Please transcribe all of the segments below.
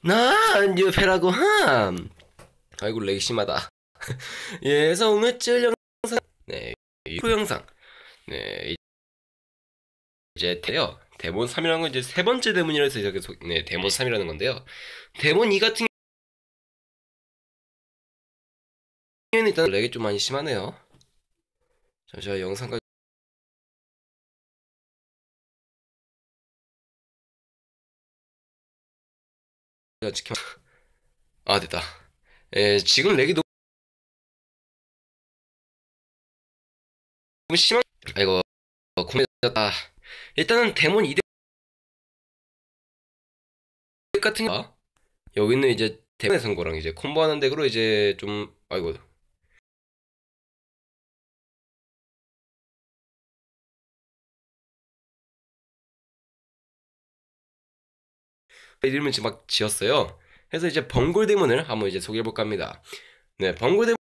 나, 유패라고 함. 아이고 레이심하다. 예, 서 오늘 찔 영상, 네, 후 영상, 네, 이제 돼요. 대본 3이라는 건 이제 세 번째 대본이라서 이렇게 소, 네, 대본 3이라는 건데요. 대본 2 같은 경우는 일단 렉이 좀 많이 심하네요. 잠시만 영상까지 아 됐다 예 지금 렉이 너무 심한 아이고 고민했다 일단은 데몬 2대 같은 거 여기는 이제 대문의 선거랑 이제 콤보하는 덱으로 이제 좀 아이고 이름을 막 지었어요. 그래서 이제 번골대문을 한번 이제 소개해볼까 합니다. 네, 번골대문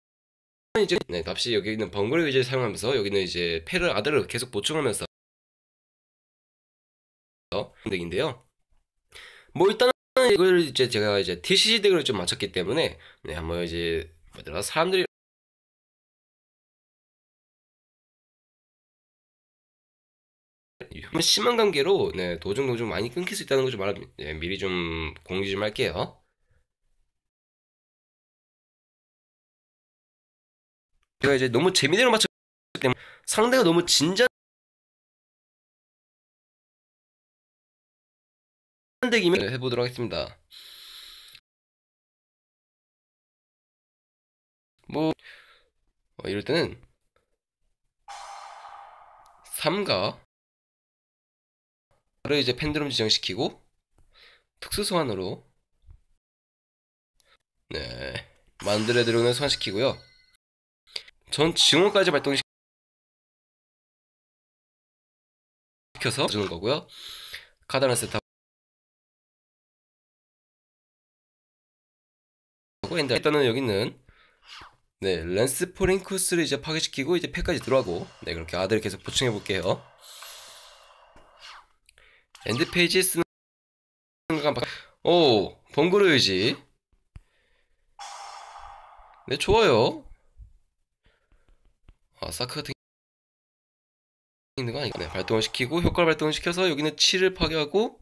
은 이제 네, 값이 여기 있는 번골을 이제 사용하면서 여기는 이제 페르 아들을 계속 보충하면서 덱인데요. 뭐 일단은 이걸 이제 제가 이제 TCG 덱으로 좀 맞췄기 때문에 네, 한번 이제 뭐더라 사람들이 뭐 심한 관계로 네, 도중도 중 많이 끊길 수 있다는 것을 말, 예, 미리 좀 공지 좀 할게요. 제가 이제 너무 재미대로 맞췄기 때문에 상대가 너무 진지한 대기면 네, 해보도록 하겠습니다. 뭐 어, 이럴 때는 3가 바로 이제 팬드롬 지정시키고 특수 소환으로 네만들어 드론을 소환시키고요. 전 증원까지 발동시켜서 주는 거고요. 카다란 세탑 엔다 일단은 여기 는네 랜스 포링쿠스를 이제 파괴시키고 이제 패까지 들어가고 네 그렇게 아들을 계속 보충해 볼게요. 엔드페이지 쓰는 오 번거로 유지 네 좋아요 아 사크 같은 있는 거 아니겠네 네, 발동을 시키고 효과를 발동을 시켜서 여기는 7을 파괴하고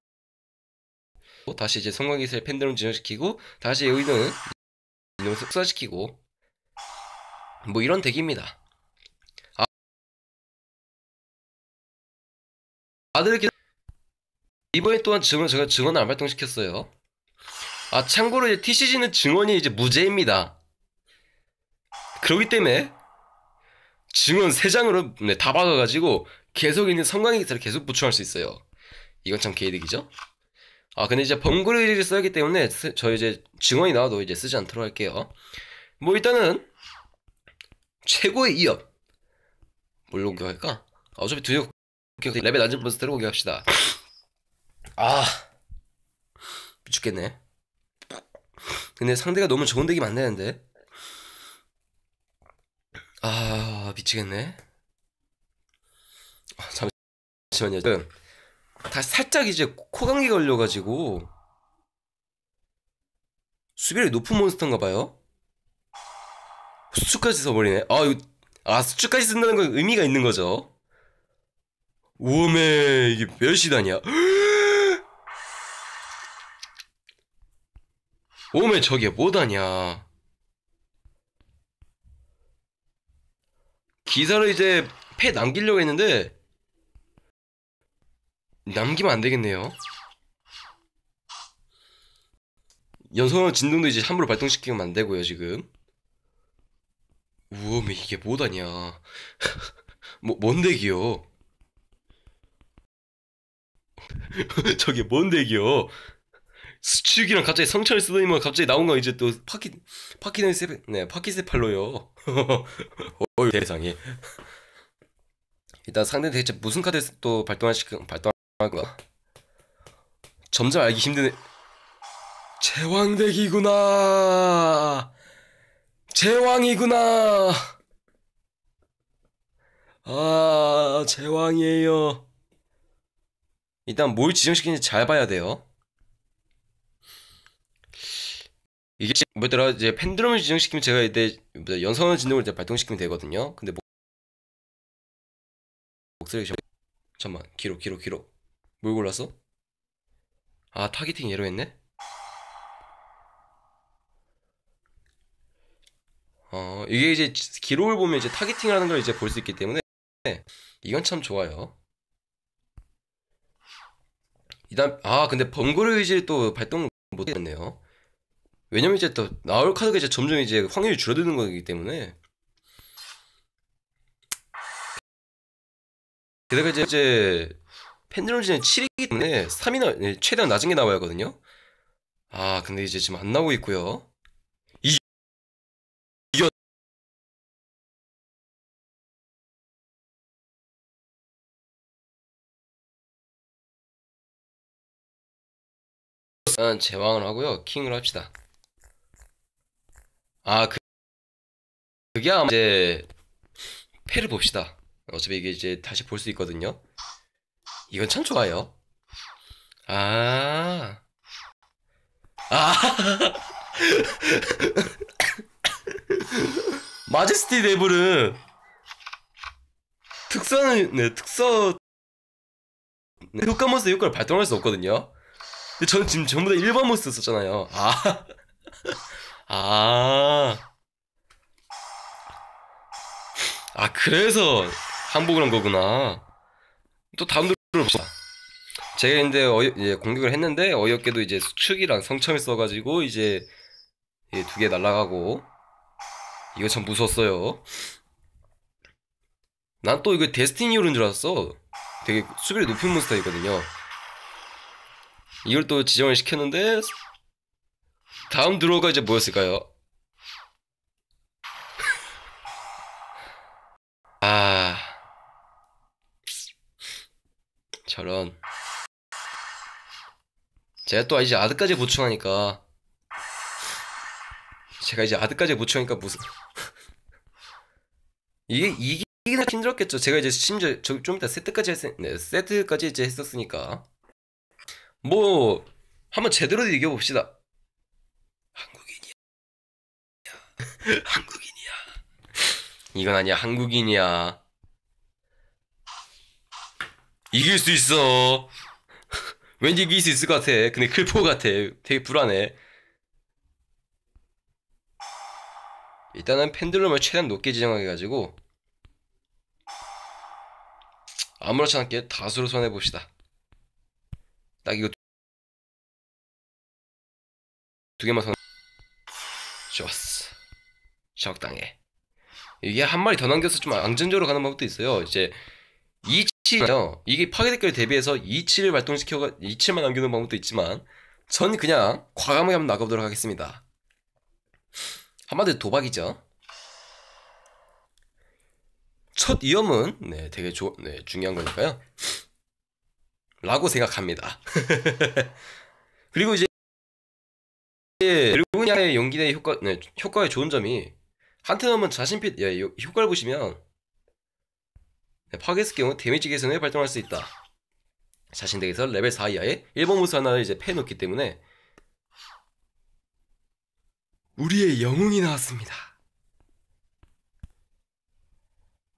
다시 이제 성광기술 팬드롬 진화시키고 다시 여기는 이놈 숙사시키고 뭐 이런 덱입니다 아, 아들 이번에 또한 증언 제가 증언을 안 발동시켰어요. 아 참고로 이제 TCG는 증언이 이제 무죄입니다. 그러기 때문에 증언 3장으로 네, 다 박아가지고 계속 있는 성관계 기사를 계속 보충할 수 있어요. 이건 참 개이득이죠. 아 근데 이제 범그레이를 써야 하기 때문에 저 이제 증언이 나와도 이제 쓰지 않도록 할게요. 뭐 일단은 최고의 이업 뭘로 공격할까? 아, 어차피 두디어 레벨 낮은 버스터로 공격합시다. 아미쳤겠네 근데 상대가 너무 좋은 덱이 만나는데 아 미치겠네 아, 잠시만요 다 살짝 이제 코감기 걸려가지고 수비력이 높은 몬스터인가 봐요 수축까지 써버리네 아 이거 아 수축까지 쓴다는 건 의미가 있는 거죠 오메 이게 몇 시단이야 오메 저게 뭐다냐 기사를 이제 패 남기려고 했는데 남기면 안 되겠네요 연소형 진동도 이제 함부로 발동시키면 안 되고요 지금 우엄이 이게 뭐다냐 뭐, 뭔데기요 저게 뭔데기요 수축이랑 갑자기 성찰을 쓰더니만 갑자기 나온 거 이제 또 파키 파키네 세네 파키세팔로요. 어 대상이. 일단 상대 대체 무슨 카드 에서또 발동하실 발동한가? 점점 알기 힘든 제왕대기구나. 제왕이구나. 아 제왕이에요. 일단 뭘 지정시키는지 잘 봐야 돼요. 이게 뭐더라 이제 팬드럼을 지정시키면 제가 이제 연선을 진동을 이제 발동시키면 되거든요. 근데 목... 목소리 좀 잠만 기록 기록 기록 뭘 골랐어? 아 타겟팅 예로 했네? 어 이게 이제 기록을 보면 이제 타겟팅이라는걸 이제 볼 수 있기 때문에 이건 참 좋아요. 이단 아 근데 번거로 의지를 또 발동 못했네요. 왜냐면 이제 또 나올 카드가 이제 점점 이제 확률이 줄어드는 거기 때문에 게다가 이제, 이제 펜드론즈는 7이기 때문에 3이나 예, 최대한 낮은 게 나와야 하거든요 아 근데 이제 지금 안 나오고 있고요 이 이겨 제왕을 하고요 킹을 합시다 아 그, 그게 아마 이제 패를 봅시다. 어차피 이게 이제 다시 볼 수 있거든요. 이건 참 좋아요. 아. 아. 마제스티 레블은 특선은 네, 특서 네, 효과 모스 효과를 발동할 수 없거든요. 근데 저는 지금 전부 다 1번 모스 썼잖아요. 아. 아. 아, 그래서 한복을 한 거구나. 또 다음 노래를 봅시다. 제가 근데 어이, 제 공격을 했는데 어이없게도 이제 수축이랑 성첨이 써가지고 이제 두 개 날라가고 이거 참 무서웠어요. 난 또 이거 데스티니오른 줄 알았어. 되게 수비를 높인 몬스터이거든요. 이걸 또 지정을 시켰는데 다음 드로우가 이제 뭐였을까요? 아 저런 제가 또 이제 아드까지 보충하니까 제가 이제 아드까지 보충하니까 무슨 이게 이게 이게 힘들었겠죠 제가 이제 심지어 저, 좀 이따 세트까지 했, 네, 세트까지 이제 했었으니까 뭐 한번 제대로 이겨봅시다 한국인이야. 이건 아니야. 한국인이야. 이길 수 있어. 왠지 이길 수 있을 것 같아. 근데 클포 같아. 되게 불안해. 일단은 펜들럼을 최대한 높게 지정해가지고 아무렇지 않게 다수로 선해봅시다. 딱 이거 두 개만 선 좋았어. 적당해. 이게 한 마리 더 남겨서 좀 앙증적으로 가는 방법도 있어요. 이제 2 이치요. 이게 파괴댓글 대비해서 27을 발동시켜 2 7만남겨놓은 방법도 있지만 전 그냥 과감하게 한번 나가보도록 하겠습니다. 한마디로 도박이죠. 첫위험은 네, 되게 조, 네, 중요한 거니까요. 라고 생각합니다. 그리고 이제 베르고냐의 예, 용기대 효과 네, 효과의 좋은 점이 한트넘은 자신핏 예, 효과를 보시면 네, 파괴스을 경우 데미지 개선을 발동할 수 있다. 자신 덱에서 레벨 4 이하의 일본 무수 하나를 이제 패놓기 때문에 우리의 영웅이 나왔습니다.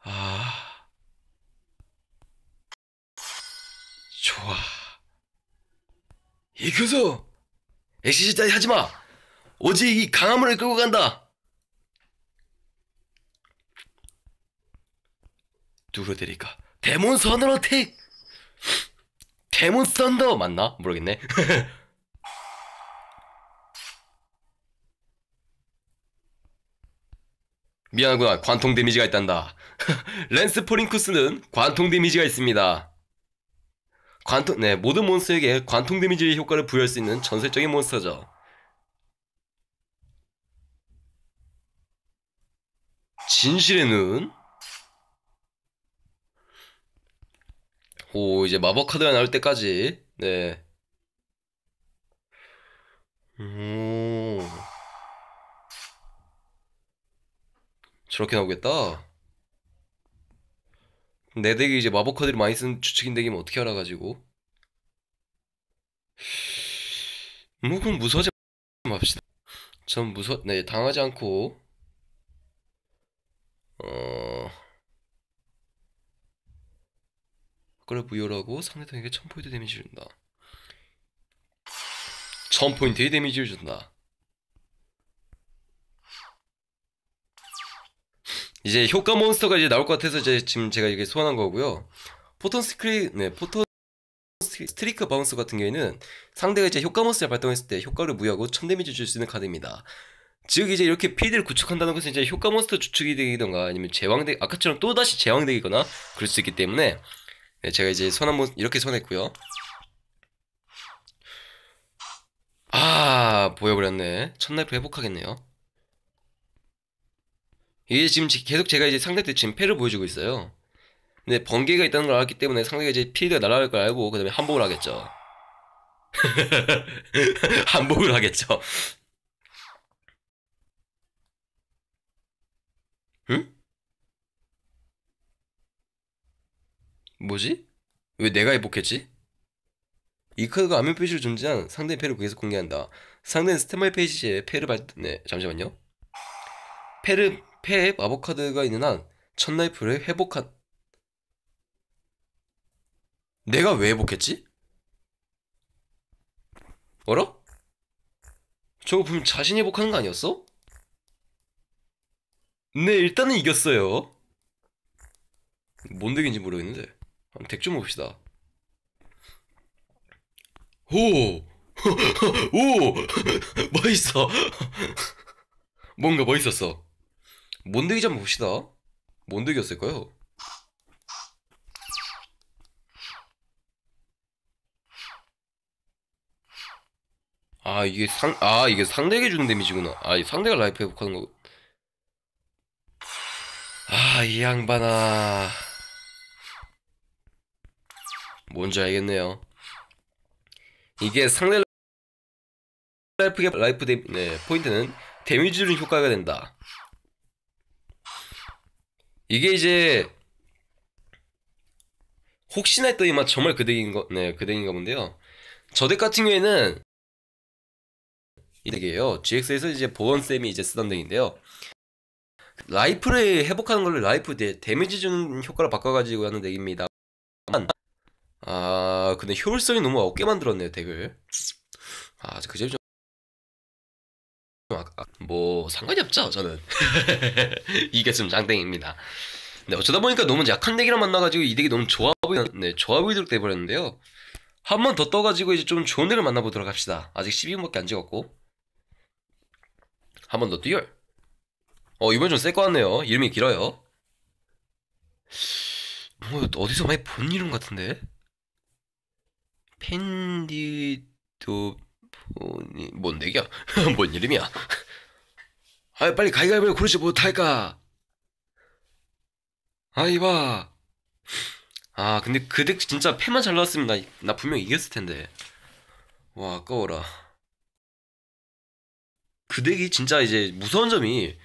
아 좋아 이 교수 엑시즈까지 하지마 오직 이강물을 끌고 간다 누르 드릴까? 데몬 서너로틱 데몬 썬더 맞나? 모르겠네. 미안하구나. 관통 데미지가 있단다. 랜스 포링쿠스는 관통 데미지가 있습니다. 관통, 네, 모든 몬스터에게 관통 데미지의 효과를 부여할 수 있는 전설적인 몬스터죠. 진실의 눈? 오, 이제 마법 카드가 나올 때까지. 네. 음. 저렇게 나오겠다. 내 덱이 이제 마법 카드를 많이 쓴 주축인 덱이면 어떻게 알아가지고. 뭐, 그럼 무서워지 맙시다. 전 무서, 네, 당하지 않고. 어, 효과를 부여라고 상대방에게 1000포인트 데미지를 준다. 1000포인트의 데미지를 준다. 이제 효과 몬스터가 이제 나올 것 같아서 이제 지금 제가 이게 소환한 거고요. 포톤 스크리 네, 포톤 스트리크 바운스 같은 경우에는 상대가 이제 효과 몬스터를 발동했을 때 효과를 무효하고 1000 데미지 줄수 있는 카드입니다. 즉 이제 이렇게 필드를 구축한다는 것은 이제 효과 몬스터 주축이 되던가 아니면 제왕덱 아까처럼 또다시 제왕덱기거나 그럴 수 있기 때문에 네, 제가 이제 손 한번 이렇게 손했고요. 아 보여버렸네. 첫날프 회복하겠네요. 이게 지금 계속 제가 이제 상대 때 지금 패를 보여주고 있어요. 근데 번개가 있다는 걸 알았기 때문에 상대가 이제 피드가 날아갈 걸 알고 그 다음에 한복을 하겠죠. 한복을 하겠죠. 뭐지? 왜 내가 회복했지? 이카가 드 암면 표시로 존재한 상대의 패를 계속 공개한다. 상대는 스탠바이 페이지에 패를 발... 네, 잠시만요. 패를, 패 마법 카드가 있는 한첫 라이프를 회복한... 내가 왜 회복했지? 어라? 저거 보면 자신이 회복하는 거 아니었어? 네, 일단은 이겼어요. 뭔 덱인지 모르겠는데. 덱좀 봅시다. 오! 오! 멋있어! 뭔가 멋있었어. 몬드기 좀 봅시다. 몬드기였을까요? 아 이게 상, 아 이게 상대에게 주는 데미지구나. 아이 상대가 라이프 회복하는 거. 아이 양반아. 뭔지 알겠네요. 이게 상대 라이프 의 라이프 데, 네, 포인트는 데미지 줄인 효과가 된다. 이게 이제 혹시나 했더니 막 정말 그대인 거, 네, 그대인가 본데요. 저덱 같은 경우에는 이 덱이에요. GX에서 이제 보원쌤이 이제 쓰던 덱인데요. 라이프를 회복하는 걸로 라이프 데, 데미지 주는 효과로 바꿔가지고 하는 덱입니다. 아 근데 효율성이 너무 없게 만들었네요 덱을 아 그제 좀뭐 아, 아, 상관이 없죠 저는 이게 좀 장땡입니다 네, 어쩌다 보니까 너무 약한 덱이랑 만나가지고 이 덱이 너무 좋아 보이는 네, 좋아 보이도록 돼버렸는데요 한 번 더 떠가지고 이제 좀 좋은 덱을 만나보도록 합시다 아직 12분밖에 안 찍었고 한 번 더 뛰얼 어 이번 엔 좀 셀 것 같네요 이름이 길어요 뭐 어디서 많이 본 이름 같은데 펜디도 보니 뭔 얘기야? 뭔 이름이야? 아 빨리 가위가위보 고르지 못할까? 뭐 아 이봐 아 근데 그 덱 진짜 패만 잘 나왔으면 나, 나 분명 이겼을 텐데 와 아까워라 그 덱이 진짜 이제 무서운 점이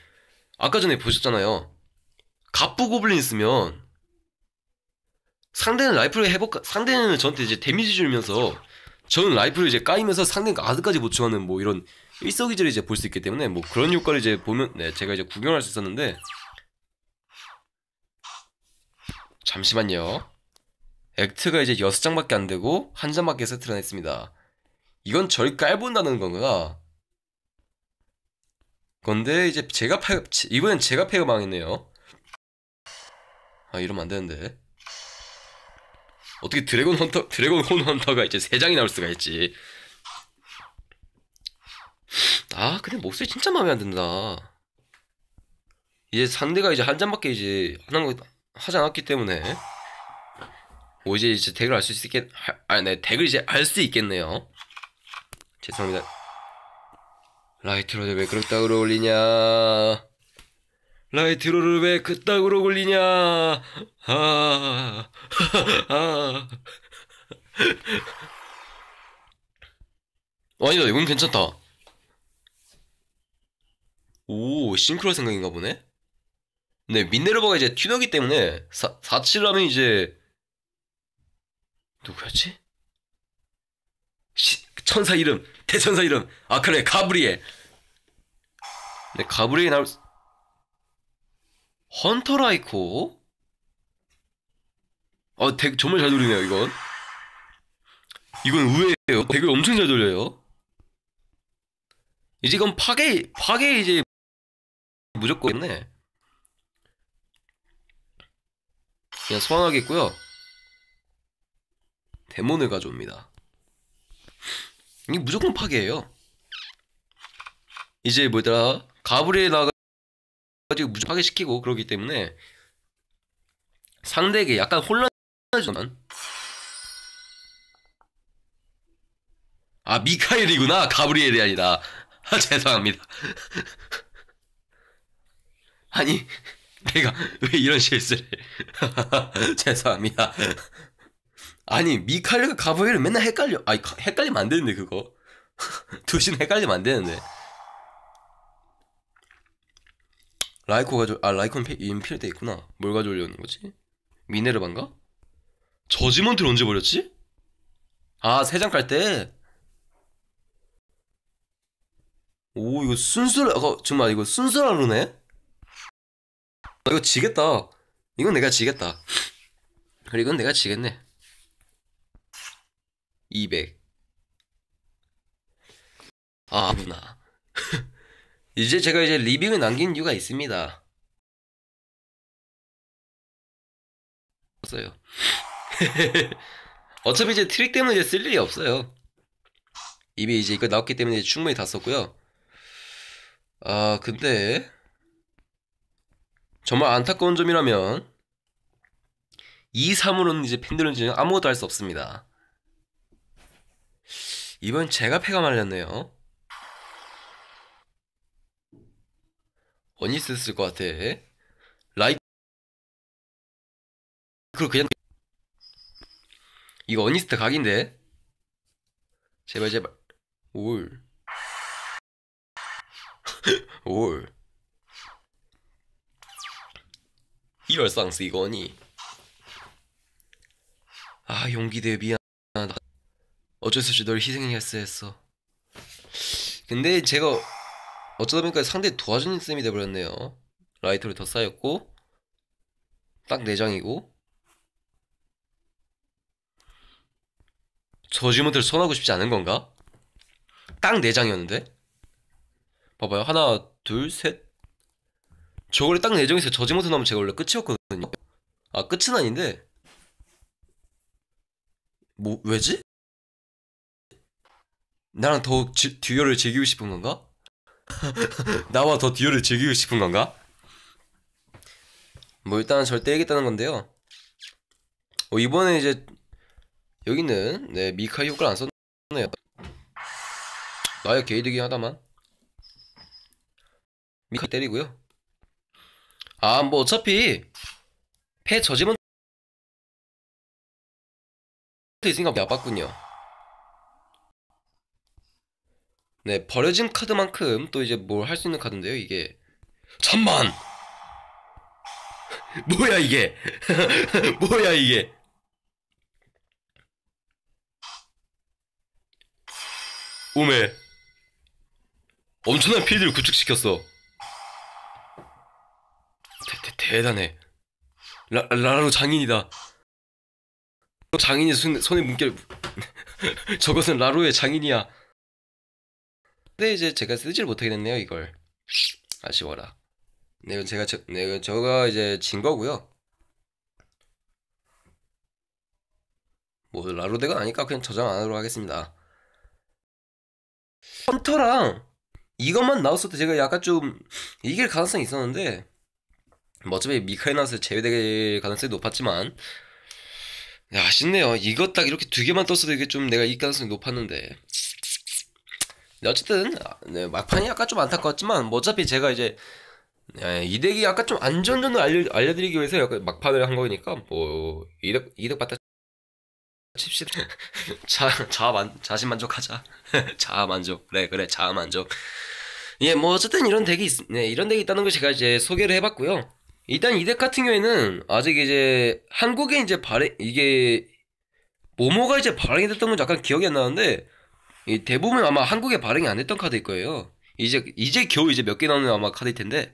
아까 전에 보셨잖아요 갑부 고블린 있으면 상대는 라이플을 해볼까 상대는 저한테 이제 데미지 주면서 저는 라이플을 이제 까이면서 상대가 아드까지 보충하는 뭐 이런 일석이조를 이제 볼 수 있기 때문에 뭐 그런 효과를 이제 보면 네 제가 이제 구경할 수 있었는데 잠시만요 액트가 이제 여섯 장밖에 안 되고 한 장밖에 세트를 안 했습니다 이건 저절 깔본다는 건가 건데 이제 제가 패 이번엔 제가 패가 망했네요 아 이러면 안 되는데 어떻게 드래곤 헌터 드래곤 혼 헌터가 이제 세 장이 나올 수가 있지. 아 근데 목소리 진짜 마음에 안 든다. 이제 상대가 이제 한 장밖에 이제 하는 거 하지 않았기 때문에 뭐 이제 이제 덱을 알 수 있겠 아네 덱을 이제 알 수 있겠네요. 죄송합니다. 라이트로 왜 그렇다고 올리냐? 라이트로를왜 그따구로 굴리냐? 아, 아, 아. 아니다, 이건 괜찮다. 오, 싱크로 생각인가 보네? 네, 민네르버가 이제 튜너기 때문에 사, 47라면 이제 누구였지? 시, 천사 이름, 대천사 이름. 아 그래, 가브리엘. 네, 가브리엘 나올 헌터라이코? 아, 덱 정말 잘 돌리네요, 이건. 이건 의외예요. 덱을 엄청 잘 돌려요. 이제 이건 파괴, 파괴 이제 무조건 있네. 그냥 소환하겠고요. 데몬을 가져옵니다. 이게 무조건 파괴예요. 이제 뭐더라? 가브리에 나가 가지고 무조게 시키고 그러기 때문에 상대에게 약간 혼란하지만 아 미카엘이구나 가브리엘이 아니다 아, 죄송합니다 아니 내가 왜 이런 실수를 죄송합니다 아니 미카엘과 가브리엘은 맨날 헷갈려 아니 헷갈리면 안 되는데 그거 두신 헷갈리면 안 되는데 라이코 가져 아 라이콘 인필드 있구나. 뭘 가져오려는 거지? 미네르반가? 저지먼트를 언제 버렸지? 아, 세장깔 때? 오, 이거 순수라, 어, 정말 이거 순수라루네? 나 아, 이거 지겠다. 이건 내가 지겠다. 그리고 이건 내가 지겠네. 200. 아, 아무나. 이제 제가 이제 리빙을 남긴 이유가 있습니다. 없어요. 어차피 이제 트릭 때문에 이제 쓸 일이 없어요. 이미 이제 이거 나왔기 때문에 충분히 다 썼고요. 아 근데 정말 안타까운 점이라면 2, 3으로는 이제 팬들은 지금 아무것도 할 수 없습니다. 이번 제가 패가 말렸네요. 원니스 쓸것 같아. 라이크 l 그냥 이거 어니스트 각인데 제발 제발 올 올. 이월상스 이거니. 아 용기 대비 어쩔 수 없이 널 희생했어 했어. 근데 제가 어쩌다 보니까 상대 도와주는 셈이 돼버렸네요 라이터를더 쌓였고 딱 4장이고 저지문들 선하고 싶지 않은 건가? 딱 4장이었는데? 봐봐요 하나 둘 셋 저걸 딱 4장에서 저지문트 나오면 제가 원래 끝이었거든요 아 끝은 아닌데 뭐 왜지? 나랑 더욱 지, 듀얼을 즐기고 싶은 건가? 나와 더 듀오를 즐기고 싶은 건가? 뭐 일단 절 때리겠다는 건데요. 어, 이번에 이제 여기는 네 미카 효과를 안 썼네요. 나의 게이득이 하다만 미카 때리고요. 아 뭐 어차피 패저지면트 있으니까 나빴군요 네 버려진 카드만큼 또 이제 뭘 할 수 있는 카드인데요 이게 잠만 뭐야 이게 뭐야 이게 오메 엄청난 필드를 구축시켰어 대, 대, 단해 라, 라로 장인이다 장인이 손, 손에 문결 저것은 라로의 장인이야 근데 이제 제가 쓰질 못하게 됐네요 이걸 아쉬워라 네 이건 제가 저, 네 이건 저가 이제 진 거고요 뭐 라로데가 아니까 그냥 저장 안 하도록 하겠습니다 헌터랑 이것만 나왔을 때 제가 약간 좀 이길 가능성이 있었는데 뭐 어차피 미카이나스 제외될 가능성이 높았지만 아쉽네요 이것 딱 이렇게 두 개만 떴어도 이게 좀 내가 이길 가능성이 높았는데 어쨌든 음. 아, 네, 막판이 약간 좀 안타까웠지만 뭐 어차피 제가 이제 예, 이득이 약간 좀 안전전을 알려, 알려드리기 위해서 약간 막판을 한 거니까 뭐 이득 이득 받다 칩십 자자만 자신 만족하자 자 만족 그래 그래 자 만족 예 뭐 어쨌든 이런 덱이 있, 네, 이런 덱이 있다는 걸 제가 이제 소개를 해봤고요 일단 이덱 같은 경우에는 아직 이제 한국에 이제 발행 이게 모모가 이제 발행됐던 이건 약간 기억이 안 나는데 대부분 아마 한국에 발행이 안 했던 카드일 거예요. 이제 이제 겨우 이제 몇 개 나오는 아마 카드일 텐데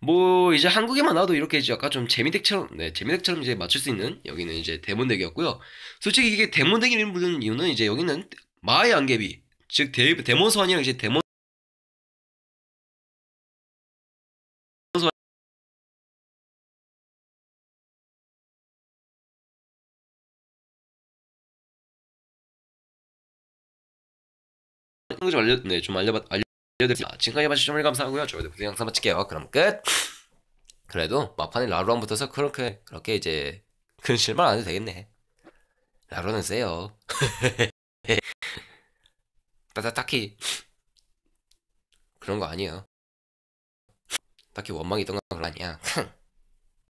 뭐 이제 한국에만 나와도 이렇게 이제 약간 좀 재미덱처럼 네 재미덱처럼 이제 맞출 수 있는 여기는 이제 대문덱이었고요. 솔직히 이게 대문덱이라는 이유는 이제 여기는 마의 안개비 즉 데몬 선이랑 이제 데몬 소개 좀 알려 네좀 알려 알려드릴게요. 지금까지 봐주신 점 감사하고요. 저희도 그냥 한번 찍게요. 그럼 끝. 그래도 마판에 라루안 붙어서 그렇게 그렇게 이제 근실만 안 해도 되겠네. 라루는 세요. 따다 딱히 그런 거 아니에요. 딱히 원망이 있던 건 아니야.